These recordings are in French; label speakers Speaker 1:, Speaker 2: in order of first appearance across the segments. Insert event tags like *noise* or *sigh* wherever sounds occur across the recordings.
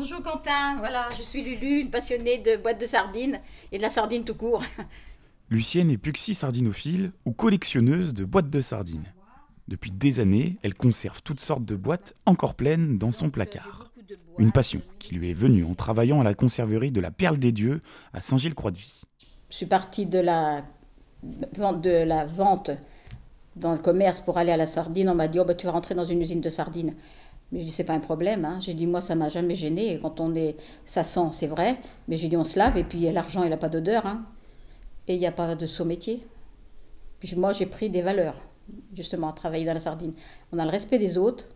Speaker 1: Bonjour Quentin, voilà, je suis Lulu, une passionnée de boîtes de sardines et de la sardine tout court. *laughs*
Speaker 2: Lucienne est puxi sardinophile ou collectionneuse de boîtes de sardines. Depuis des années, elle conserve toutes sortes de boîtes encore pleines dans son placard. Une passion qui lui est venue en travaillant à la conserverie de la Perle des Dieux à Saint-Gilles-Croix-de-Vie.
Speaker 1: Je suis partie de la, de la vente dans le commerce pour aller à la sardine. On m'a dit oh, bah, Tu vas rentrer dans une usine de sardines. Mais je dis, c'est pas un problème. Hein. J'ai dit, moi, ça m'a jamais gêné. quand on est. Ça sent, c'est vrai. Mais j'ai dit, on se lave. Et puis, l'argent, il n'a pas d'odeur. Hein. Et il n'y a pas de saut métier. Puis, moi, j'ai pris des valeurs, justement, à travailler dans la sardine. On a le respect des autres.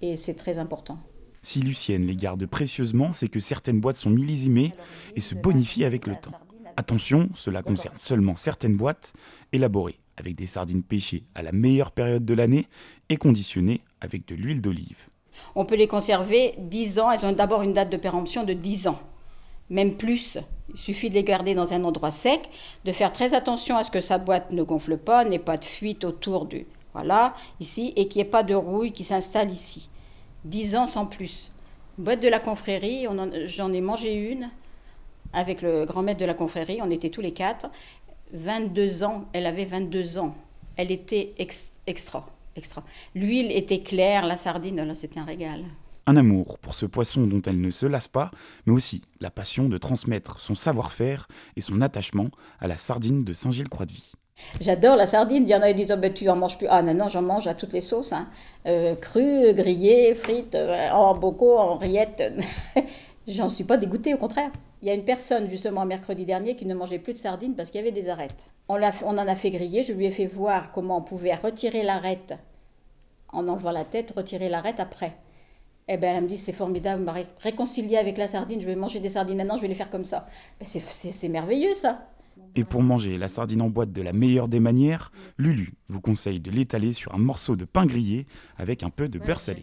Speaker 1: Et c'est très important.
Speaker 2: Si Lucienne les garde précieusement, c'est que certaines boîtes sont millésimées et se bonifient avec le temps. Attention, cela concerne seulement certaines boîtes élaborées avec des sardines pêchées à la meilleure période de l'année et conditionnées avec de l'huile d'olive.
Speaker 1: On peut les conserver 10 ans. Elles ont d'abord une date de péremption de 10 ans, même plus. Il suffit de les garder dans un endroit sec, de faire très attention à ce que sa boîte ne gonfle pas, n'ait pas de fuite autour du... Voilà, ici, et qu'il n'y ait pas de rouille qui s'installe ici. 10 ans sans plus. Boîte de la confrérie, j'en ai mangé une avec le grand maître de la confrérie, on était tous les quatre. 22 ans, elle avait 22 ans. Elle était extra. L'huile était claire, la sardine, là, c'était un régal.
Speaker 2: Un amour pour ce poisson dont elle ne se lasse pas, mais aussi la passion de transmettre son savoir-faire et son attachement à la sardine de Saint-Gilles-Croix-de-Vie.
Speaker 1: J'adore la sardine. Il y en a qui disent ah, ben, Tu en manges plus. Ah non, non, j'en mange à toutes les sauces Cru, hein. euh, grillé, crues, frites, euh, en bocaux, en rillettes. *laughs* j'en suis pas dégoûtée, au contraire. Il y a une personne, justement, mercredi dernier, qui ne mangeait plus de sardines parce qu'il y avait des arêtes. On, on en a fait griller. Je lui ai fait voir comment on pouvait retirer l'arête en enlevant la tête, retirer l'arête après. Eh ben, elle me dit, c'est formidable, réconcilier avec la sardine, je vais manger des sardines maintenant, je vais les faire comme ça. Ben, c'est merveilleux ça.
Speaker 2: Et pour manger la sardine en boîte de la meilleure des manières, Lulu vous conseille de l'étaler sur un morceau de pain grillé avec un peu de beurre salé.